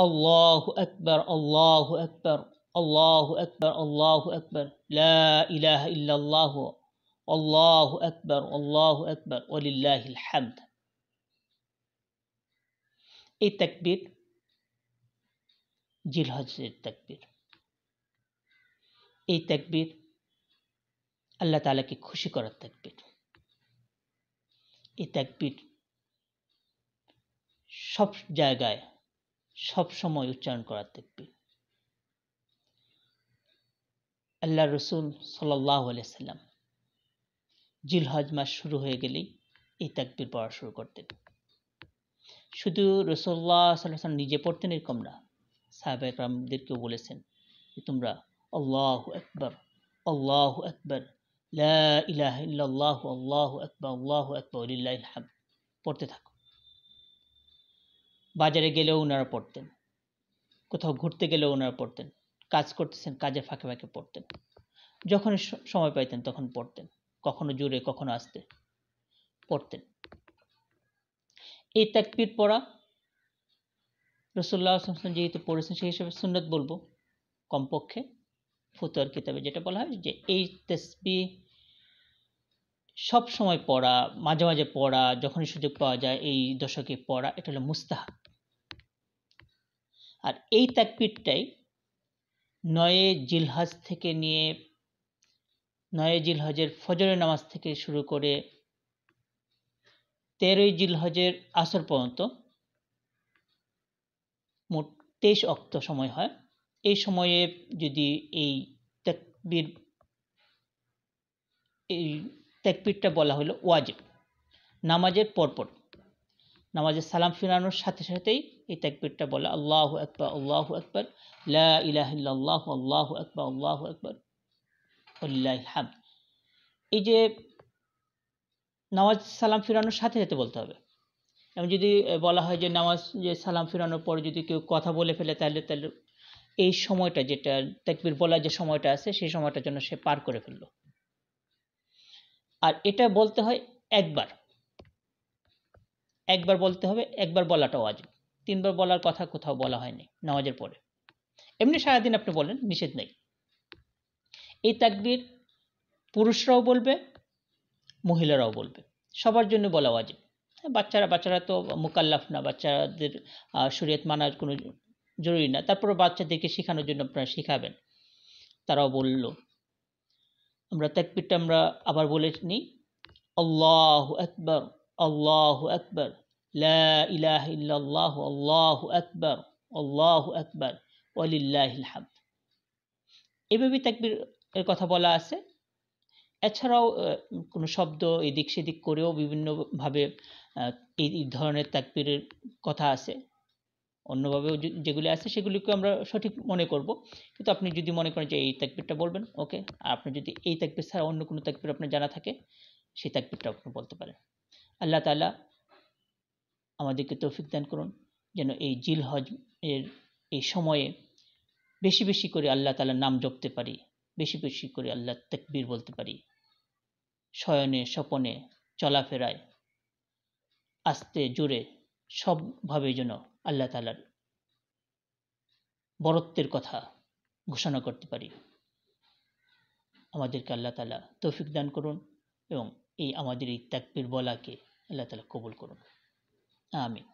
الله أكبر الله أكبر الله أكبر الله أكبر لا إله إلا الله الله أكبر الله أكبر ولله الحمد এই তাকবীর জিলহজের তাকবীর এই তাকবীর تعالى كي খুশি করার তাকবীর এই তাকবীর সব জায়গায় সব সময় উচ্চারণ করা দেখবে আল্লাহ রসুল সাল্লাহ আলাইসাল্লাম জিলহজ মাস শুরু হয়ে গেলেই এই তাকবির পড়া শুরু করতেন শুধু রসুল্লাহ সাল্লাম নিজে পড়তেন এরকম না সাহেব একরামদেরকেও বলেছেন যে তোমরা আল্লাহ একবার আল্লাহ আকবর লাহ আল্লাহ আকবর আল্লাহ আকবর পড়তে থাকো বাজারে গেলেও ওনারা পড়তেন কোথাও ঘুরতে গেলেও ওনারা পড়তেন কাজ করতেছেন কাজে ফাঁকে ফাঁকে পড়তেন যখন সময় পাইতেন তখন পড়তেন কখনো জোরে কখনো আসতে পড়তেন এই ত্যাগপীর পড়া রসুল্লাহ আসলাম যেহেতু পড়েছেন সেই হিসাবে সুন্নত বলবো কমপক্ষে ফতুয়ার কিতাবে যেটা বলা হয় যে এই তেসপি সব সময় পড়া মাঝে মাঝে পড়া যখনই সুযোগ পাওয়া যায় এই দশকে পড়া এটা হলো মুস্তাহাব আর এই তাকবিরটাই নয়ে জিলহাজ থেকে নিয়ে নয়ে জিলহজের ফজরের নামাজ থেকে শুরু করে তেরোই জিলহজের আসর পর্যন্ত মোট তেইশ অক্ত সময় হয় এই সময়ে যদি এই তাকবির এই তাকবিরটা বলা হলো ওয়াজিব নামাজের পরপর নামাজের সালাম ফিরানোর সাথে সাথেই এই তাকবিরটা বলা আল্লাহ আকবর আল্লাহ আকবর লাহ আল্লাহ আকবর আল্লাহ আকবর আল্লাহ হাম এই যে নামাজ সালাম ফিরানোর সাথে সাথে বলতে হবে এবং যদি বলা হয় যে নামাজ যে সালাম ফিরানোর পরে যদি কেউ কথা বলে ফেলে তাহলে তাহলে এই সময়টা যেটা তাকবির বলার যে সময়টা আছে সেই সময়টার জন্য সে পার করে ফেলল আর এটা বলতে হয় একবার একবার বলতে হবে একবার বলাটাও আজকে তিনবার বলার কথা কোথাও বলা হয়নি নামাজের পরে এমনি সারাদিন আপনি বলেন নিষেধ নেই এই তাকবির পুরুষরাও বলবে মহিলারাও বলবে সবার জন্য বলা উচিত হ্যাঁ, বাচ্চারা বাচ্চারা তো মোকাল্লাফ না বাচ্চাদের শরীয়ত মানার কোনো জরুরি না তারপরে বাচ্চাদেরকে শেখানোর জন্য আপনারা শেখাবেন তারাও বলল আমরা তাকবিরটা আমরা আবার বলে নিই আল্লাহ আকবর আল্লাহ আকবর লা আকবর আকবর ওলিল্লাহিল এভাবে তাকবির এর কথা বলা আছে এছাড়াও কোনো শব্দ এদিক সেদিক করেও বিভিন্নভাবে এই ধরনের তাকবীরের কথা আছে অন্যভাবেও যেগুলি আছে সেগুলিকে আমরা সঠিক মনে করব কিন্তু আপনি যদি মনে করেন যে এই তাকবীরটা বলবেন ওকে আর আপনি যদি এই তাকবীর ছাড়া অন্য কোনো তাকবীর আপনার জানা থাকে সেই তাকবীরটা আপনি বলতে পারেন আল্লাহ তালা আমাদেরকে তৌফিক দান করুন যেন এই জিল হজ এর এই সময়ে বেশি বেশি করে আল্লাহ তালার নাম জপতে পারি বেশি বেশি করে আল্লাহ তেকবির বলতে পারি শয়নে স্বপনে চলাফেরায় আস্তে জোরে সবভাবে যেন আল্লাহ তালার বরত্বের কথা ঘোষণা করতে পারি আমাদেরকে আল্লাহ তালা তৌফিক দান করুন এবং এই আমাদের এই তাকবির বলাকে আল্লাহ তালা কবুল করুন Amém.